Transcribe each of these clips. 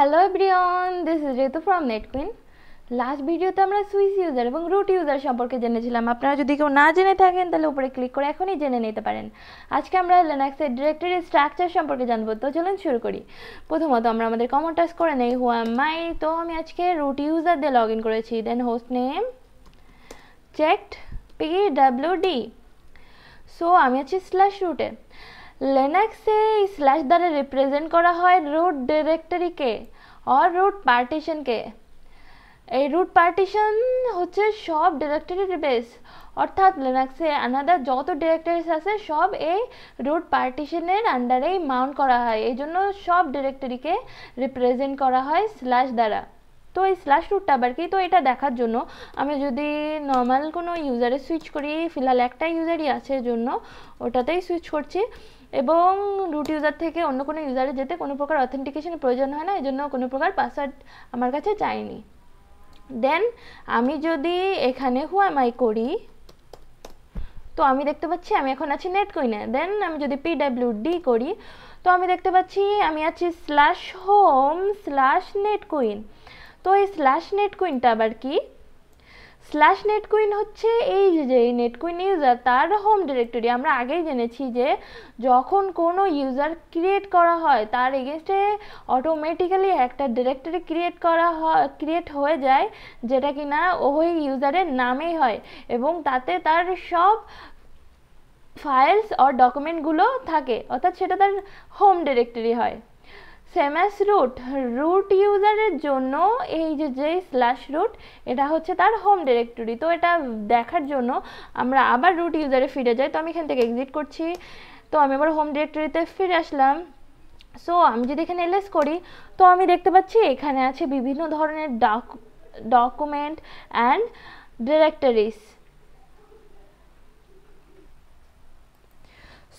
hello everyone this is Ritu from Net Queen last ভিডিওতে আমরা সুইস ইউজার এবং রুট ইউজার সম্পর্কে জেনেছিলাম আপনারা যদি কেউ না জেনে থাকেন তাহলে উপরে ক্লিক করে এখনই জেনে নিতে পারেন আজকে আমরা লেনাক্সের ডিরেক্টরি স্ট্রাকচার সম্পর্কে জানবো তো চলুন শুরু করি প্রথমত আমরা আমাদের কমন টাস্ক করে নেই হু এম মাই তো আমি আজকে রুট ইউজার দিয়ে লগ ইন করেছি then host name checked P W D so আমি আছি স্ল্যাশ রুটে লেনাক্সে এই স্ল্যাশ দ্বারা রিপ্রেজেন্ট করা হয় রুট ডিরেক্টরিকে অর রুট পার্টিশনকে এই রুট পার্টিশন হচ্ছে সব ডিরেক্টরির বেস অর্থাৎ লেনাক্সে আনাদার যত ডিরেক্টরিস আছে সব এই রুট পার্টিশনের আন্ডারেই মাউন্ট করা হয় এই জন্য সব ডিরেক্টরিকে রিপ্রেজেন্ট করা হয় স্ল্যাশ দ্বারা তো এই স্ল্যাশ রুটটা আবার কি তো এটা দেখার জন্য আমি যদি নর্মাল কোনো ইউজারে সুইচ করি ফিলহাল একটা ইউজারই আছে জন্য ওটাতেই সুইচ করছি এবং রুট ইউজার থেকে অন্য কোনো ইউজারে যেতে কোনো প্রকার অথেন্টিকেশনের প্রয়োজন হয় না এই জন্য কোনো প্রকার পাসওয়ার্ড আমার কাছে চাইনি দেন আমি যদি এখানে হুয়ামাই করি তো আমি দেখতে পাচ্ছি আমি এখন আছি নেট কইনে দেন আমি যদি ডি করি তো আমি দেখতে পাচ্ছি আমি আছি slash home slash Net Queen তো এই স্ল্যাশ নেট কুইনটা আবার কি স্ল্যাশ নেট কুইন হচ্ছে এই যে নেট কুইন ইউজার তার হোম ডিরেক্টরি আমরা আগেই জেনেছি যে যখন কোনো ইউজার ক্রিয়েট করা হয় তার এগেনস্টে অটোমেটিক্যালি একটা ডিরেক্টরি ক্রিয়েট করা হয় ক্রিয়েট হয়ে যায় যেটা কিনা ওই ইউজারের নামেই হয় এবং তাতে তার সব ফাইলস অর ডকুমেন্টগুলো থাকে অর্থাৎ সেটা তার হোম ডিরেক্টরি হয় সেমাস রুট রুট ইউজারের জন্য এই যে যে স্ল্যাশ রুট এটা হচ্ছে তার হোম ডিরেক্টরি তো এটা দেখার জন্য আমরা আবার রুট ইউজারে ফিরে যাই তো আমি এখান থেকে এক্সিট করছি তো আমি আবার হোম ডিরেক্টরিতে ফিরে আসলাম সো আমি যদি এখানে এলএস করি তো আমি দেখতে পাচ্ছি এখানে আছে বিভিন্ন ধরনের doc document and directories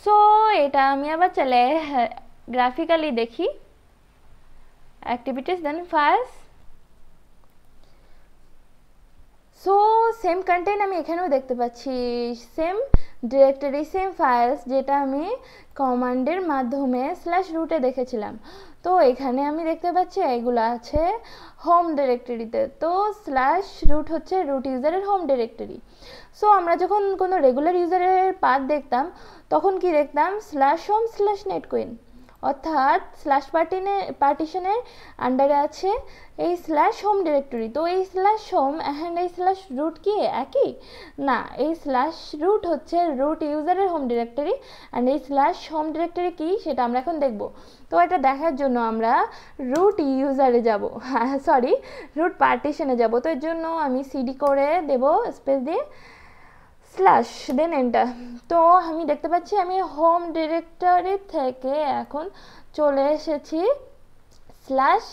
so এটা আমি আবার চলে গ্রাফিক্যালি দেখি activities then fires so same content আমি এখানেও দেখতে পাচ্ছি সেম ডিরেক্টরি সেম ফাইলস যেটা আমি কমান্ডের মাধ্যমে স্ল্যাশ রুটে দেখেছিলাম তো এখানে আমি দেখতে পাচ্ছি এগুলো আছে হোম ডিরেক্টরিতে তো স্ল্যাশ রুট হচ্ছে রুট ইউজারের হোম ডিরেক্টরি সো আমরা যখন কোনো রেগুলার ইউজারের পাত দেখতাম তখন কি দেখতাম slash home slash Net Queen অর্থাৎ স্ল্যাশ পার্টিনে পার্টিশনের আন্ডারে আছে এই স্ল্যাশ হোম ডিরেক্টরি তো এই স্ল্যাশ হোম অ্যান্ড এই স্ল্যাশ রুট কি একই না এই স্ল্যাশ রুট হচ্ছে রুট ইউজারের হোম ডিরেক্টরি অ্যান্ড এই স্ল্যাশ হোম ডিরেক্টরি কি সেটা আমরা এখন দেখব তো এটা দেখার জন্য আমরা রুট ইউজারে যাব সরি রুট পার্টিশনে যাব তো এর জন্য আমি সিডি করে দেব স্পেস দিয়ে স্ল্যাশ দেন এন্টার তো আমি দেখতে পাচ্ছি আমি হোম ডিরেক্টরি থেকে এখন চলে এসেছি স্ল্যাশ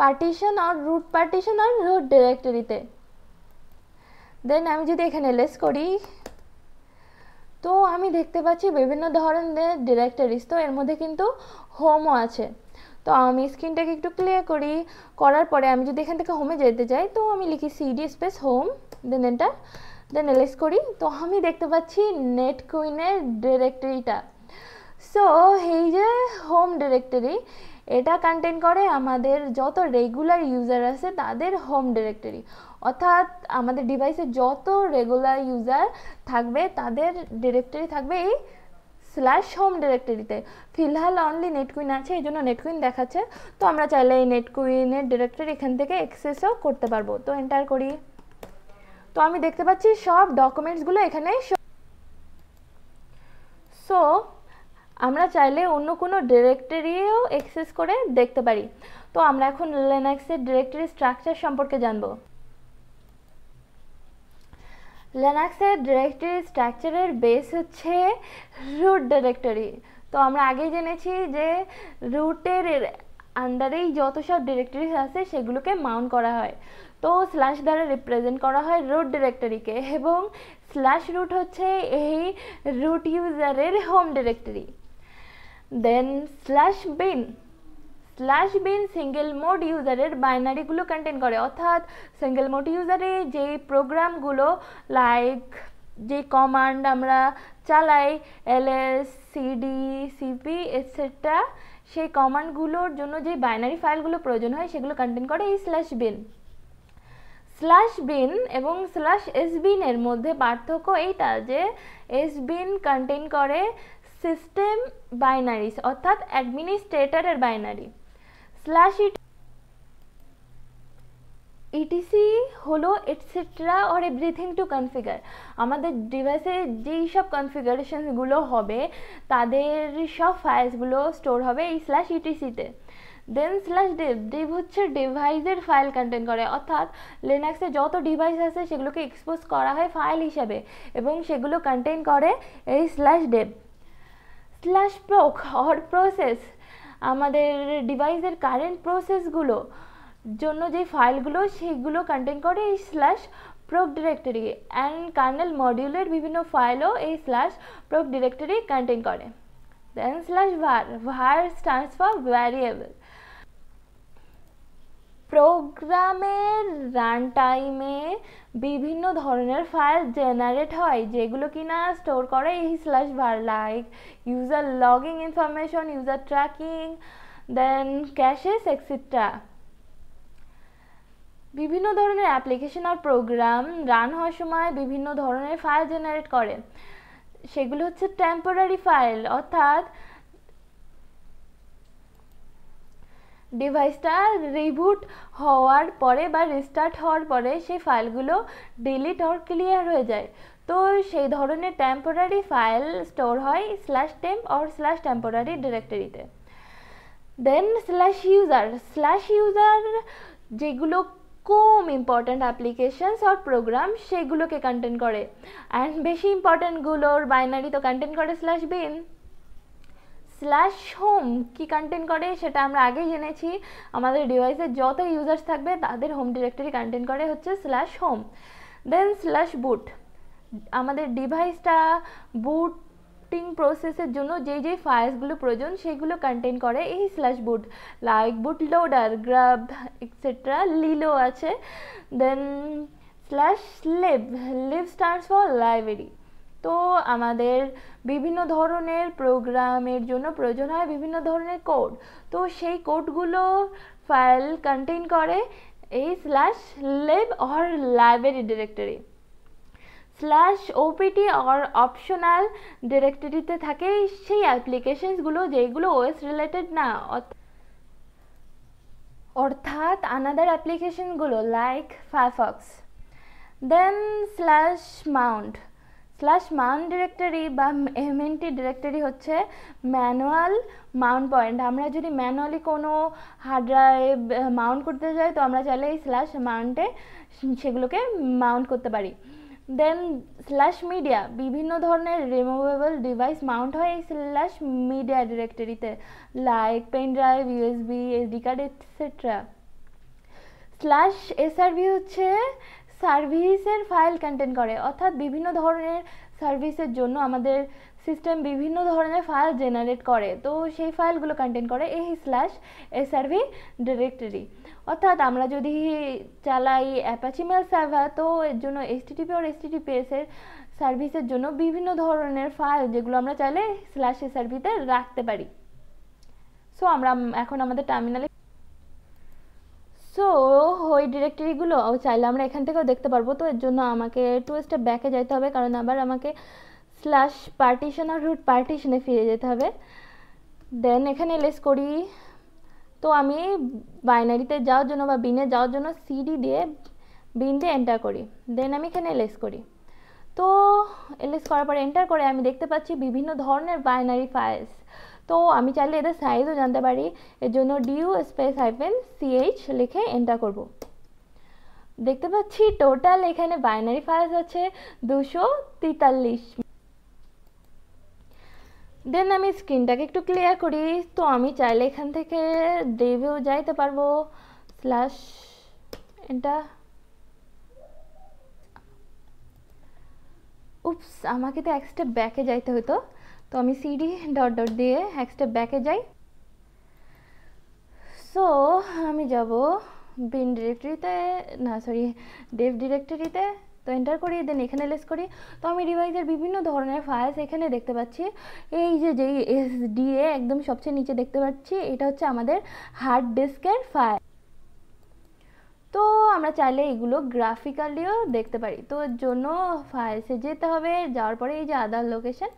পার্টিশন আর রুট পার্টিশন আর রুট ডিরেক্টরিতে দেন আমি যদি এখানে লেস করি তো আমি দেখতে পাচ্ছি বিভিন্ন ধরনের ডিরেক্টরিস তো এর মধ্যে কিন্তু হোমও আছে তো আমি স্ক্রিনটাকে একটু ক্লিয়ার করি করার পরে আমি যদি এখান থেকে হোমে যেতে যাই তো আমি লিখি CD space home then enter then LS করি তো আমি দেখতে পাচ্ছি নেট কুইনের ডিরেক্টরিটা সো এই যে হোম ডিরেক্টরি এটা কন্টেন করে আমাদের যত রেগুলার ইউজার আছে তাদের হোম ডিরেক্টরি অর্থাৎ আমাদের ডিভাইসে যত রেগুলার ইউজার থাকবে তাদের ডিরেক্টরি থাকবে এই স্ল্যাশ হোম ডিরেক্টরিতে ফিলহাল অনলি নেটকুইন আছে এই জন্য নেটকুইন দেখাচ্ছে তো আমরা চাইলে এই নেটকুইনের ডিরেক্টরি এখান থেকে অ্যাক্সেসও করতে পারবো তো এন্টার করি তো আমি দেখতে পাচ্ছি সব ডকুমেন্টসগুলো এখানে সো আমরা চাইলে অন্য কোনো ডিরেক্টরিও অ্যাক্সেস করে দেখতে পারি তো আমরা এখন লেনাক্সের ডিরেক্টরি স্ট্রাকচার সম্পর্কে জানব লেনাক্সের ডিরেক্টরি স্ট্রাকচারের বেস হচ্ছে রুট ডিরেক্টরি তো আমরা আগেই জেনেছি যে রুটের আন্ডারেই যত সব ডিরেক্টরিজ আছে সেগুলোকে মাউন্ট করা হয় তো স্ল্যাশ দ্বারা রিপ্রেজেন্ট করা হয় রুট ডিরেক্টরিকে এবং স্ল্যাশ রুট হচ্ছে এই রুট ইউজারের home directory then slash bin slash bin single mode ইউজারের বাইনারিগুলো কন্টেন করে অর্থাৎ সিঙ্গেল মোড ইউজারে যে প্রোগ্রামগুলো লাইক যে কমান্ড আমরা চালাই L LS CD CP etcetera সেই কমান্ডগুলোর জন্য যে বাইনারি ফাইলগুলো প্রয়োজন হয় সেগুলো কন্টেন করে এই স্ল্যাশ বিন স্ল্যাশ বিন এবং স্ল্যাশ এসবিনের মধ্যে পার্থক্য এইটা যে এসবিন কন্টেন করে সিস্টেম বাইনারিস অর্থাৎ অ্যাডমিনিস্ট্রেটরের binary slash et ETC e হলো etcetera or everything to configure আমাদের ডিভাইসে যেই সব কনফিগারেশনগুলো হবে তাদের সব ফাইলসগুলো স্টোর হবে এই স্ল্যাশ ইটিসিতে দেন স্ল্যাশ ডিভ ডিভ হচ্ছে ডিভাইসের ফাইল কন্টেন করে অর্থাৎ লিনাক্সে যত ডিভাইস আছে সেগুলোকে এক্সপোজ করা হয় ফাইল হিসাবে এবং সেগুলো কন্টেন করে এই slash dev slash proc or process আমাদের ডিভাইসের কারেন্ট প্রসেসগুলো জন্য যে ফাইলগুলো সেগুলো কন্টেন করে এই slash proc directory and kernel মডিউলের বিভিন্ন ফাইলও এই স্ল্যাশ প্রোক ডিরেক্টরি কন্টেন করে দেন slash var var stands for variable প্রোগ্রামের রান টাইমে বিভিন্ন ধরনের ফাইল জেনারেট হয় যেগুলো কিনা স্টোর করে এই slash var like user logging information user tracking then caches etcetera বিভিন্ন ধরনের অ্যাপ্লিকেশন আর প্রোগ্রাম রান হওয়ার সময় বিভিন্ন ধরনের ফাইল জেনারেট করে সেগুলো হচ্ছে টেম্পোরারি ফাইল অর্থাৎ ডিভাইসটা রিবুট হওয়ার পরে বা রিস্টার্ট হওয়ার পরে সেই ফাইলগুলো ডিলিট অর ক্লিয়ার হয়ে যায় তো সেই ধরনের টেম্পোরারি ফাইল স্টোর হয় slash temp or slash temporary ডিরেক্টরিতে then slash user slash user যেগুলো কম ইম্পর্ট্যান্ট অ্যাপ্লিকেশানস অর প্রোগ্রাম সেগুলোকে কন্টেন্ট করে অ্যান্ড বেশি ইম্পর্ট্যান্টগুলোর বাইনারি তো কন্টেন্ট করে স্ল্যাশ বিন স্ল্যাশ হোম কী কন্টেন্ট করে সেটা আমরা আগেই জেনেছি আমাদের ডিভাইসে যত ইউজার্স থাকবে তাদের হোম ডিরেক্টরি কন্টেন্ট করে হচ্ছে slash home then slash boot আমাদের ডিভাইসটা বুট স্ক্রিপ্টিং প্রসেসের জন্য যেই যেই ফাইলসগুলো প্রয়োজন সেগুলো কন্টেন করে এই slash boot like boot loader GRUB etcetera LILO আছে then slash lib lib stands for library তো আমাদের বিভিন্ন ধরনের প্রোগ্রামের জন্য প্রয়োজন হয় বিভিন্ন ধরনের কোড তো সেই কোডগুলো ফাইল কন্টেন করে এই slash lib or library directory slash OPT or optional ডিরেক্টরিতে থাকে সেই অ্যাপ্লিকেশনসগুলো যেগুলো ওএস রিলেটেড না অর্থাৎ আনাদার অ্যাপ্লিকেশনগুলো like Firefox then slash mount slash mount directory বা এমএনটি ডিরেক্টরি হচ্ছে ম্যানুয়াল মাউন্ট পয়েন্ট আমরা যদি ম্যানুয়ালি কোনো হার্ড ড্রাইভ মাউন্ট করতে যাই তো আমরা চাইলে এই স্ল্যাশ মাউন্টে সেগুলোকে মাউন্ট করতে পারি দেন স্ল্যাশ মিডিয়া বিভিন্ন ধরনের রিমুভেবল ডিভাইস মাউন্ট হয় এই স্ল্যাশ মিডিয়া ডিরেক্টরিতে like pen drive USB SD card etcetera slash SRV হচ্ছে সার্ভিসের ফাইল কন্টেন্ট করে অর্থাৎ বিভিন্ন ধরনের সার্ভিসের জন্য আমাদের সিস্টেম বিভিন্ন ধরনের ফাইল জেনারেট করে তো সেই ফাইলগুলো কন্টেন করে এই স্ল্যাশ এস আরভি ডিরেক্টরি অর্থাৎ আমরা যদি চালাই অ্যাপাচিমেল মেল সার্ভার তো এর জন্য এসটিটিপি আর এসটিটিপিএস এর সার্ভিসের জন্য বিভিন্ন ধরনের ফাইল যেগুলো আমরা চাইলে স্ল্যাশ এস আরভিতে রাখতে পারি সো আমরা এখন আমাদের টার্মিনালে সো ওই ডিরেক্টরিগুলো চাইলে আমরা এখান থেকেও দেখতে পারবো তো এর জন্য আমাকে টু স্টেপ ব্যাকে যেতে হবে কারণ আবার আমাকে স্ল্যাশ পার্টিশন আর রুট পার্টিশনে ফিরে যেতে হবে দেন এখানে লেস করি তো আমি বাইনারিতে যাওয়ার জন্য বা বিনে যাওয়ার জন্য সিডি দিয়ে বিন দিয়ে এন্টার করি দেন আমি এখানে লেস করি তো এলএস করার পর এন্টার করে আমি দেখতে পাচ্ছি বিভিন্ন ধরনের বাইনারি ফাইলস তো আমি চাইলে এদের সাইজও জানতে পারি এর জন্য ডিউ স্পেস হাইফেন সিএইচ লিখে এন্টার করব দেখতে পাচ্ছি টোটাল এখানে বাইনারি ফাইলস আছে দুশো তেতাল্লিশ দেন আমি স্ক্রিনটাকে একটু ক্লিয়ার করি তো আমি চাইলে এখান থেকে ডেভেও যাইতে পারবো স্ল্যাশ এটা উপস আমাকে তো এক স্টেপ ব্যাকে যাইতে হতো তো আমি সিডি ডট ডট দিয়ে এক স্টেপ ব্যাকে যাই সো আমি যাব বিন ডিরেক্টরিতে না সরি ডেভ ডিরেক্টরিতে তো এন্টার করি দেন এখানে লেস করি তো আমি ডিভাইসের বিভিন্ন ধরনের ফাইলস এখানে দেখতে পাচ্ছি এই যে যেই এসডিএ একদম সবচেয়ে নিচে দেখতে পাচ্ছি এটা হচ্ছে আমাদের হার্ড ডিস্কের ফাইল তো আমরা চাইলে এগুলো গ্রাফিক্যালিও দেখতে পারি তো জন্য ফাইলসে যেতে হবে যাওয়ার পরে এই যে আদার লোকেশন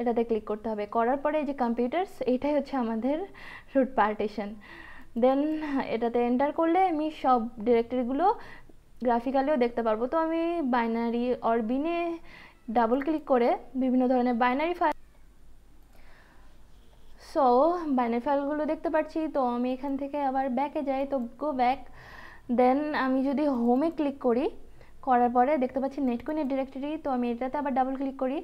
এটাতে ক্লিক করতে হবে করার পরে যে কম্পিউটার্স এটাই হচ্ছে আমাদের রুট পার্টিশন দেন এটাতে এন্টার করলে আমি সব ডিরেক্টরিগুলো গ্রাফিক্যালিও দেখতে পারবো তো আমি বাইনারি অর বিনে ডাবল ক্লিক করে বিভিন্ন ধরনের বাইনারি ফাইল সো বাইনারি ফাইলগুলো দেখতে পাচ্ছি তো আমি এখান থেকে আবার ব্যাকে যাই তো গো ব্যাক দেন আমি যদি হোমে ক্লিক করি করার পরে দেখতে পাচ্ছি নেটকুইনের ডিরেক্টরি তো আমি এটাতে আবার ডাবল ক্লিক করি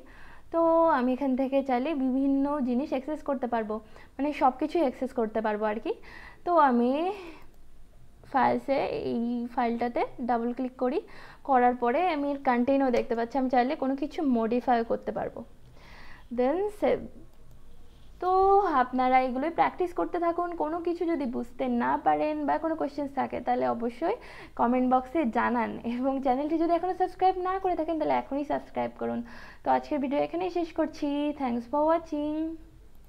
তো আমি এখান থেকে চাইলে বিভিন্ন জিনিস অ্যাক্সেস করতে পারবো মানে সব কিছুই অ্যাক্সেস করতে পারবো আর কি তো আমি ফাইলসে এই ফাইলটাতে ডাবল ক্লিক করি করার পরে আমি এর কন্টেনও দেখতে পাচ্ছি আমি চাইলে কোনো কিছু মডিফাই করতে পারবো দেন সেভ তো আপনারা এগুলোই প্র্যাকটিস করতে থাকুন কোনো কিছু যদি বুঝতে না পারেন বা কোনো কোয়েশ্চেন্স থাকে তাহলে অবশ্যই কমেন্ট বক্সে জানান এবং চ্যানেলটি যদি এখনও সাবস্ক্রাইব না করে থাকেন তাহলে এখনই সাবস্ক্রাইব করুন তো আজকের ভিডিও এখানেই শেষ করছি থ্যাংকস ফর ওয়াচিং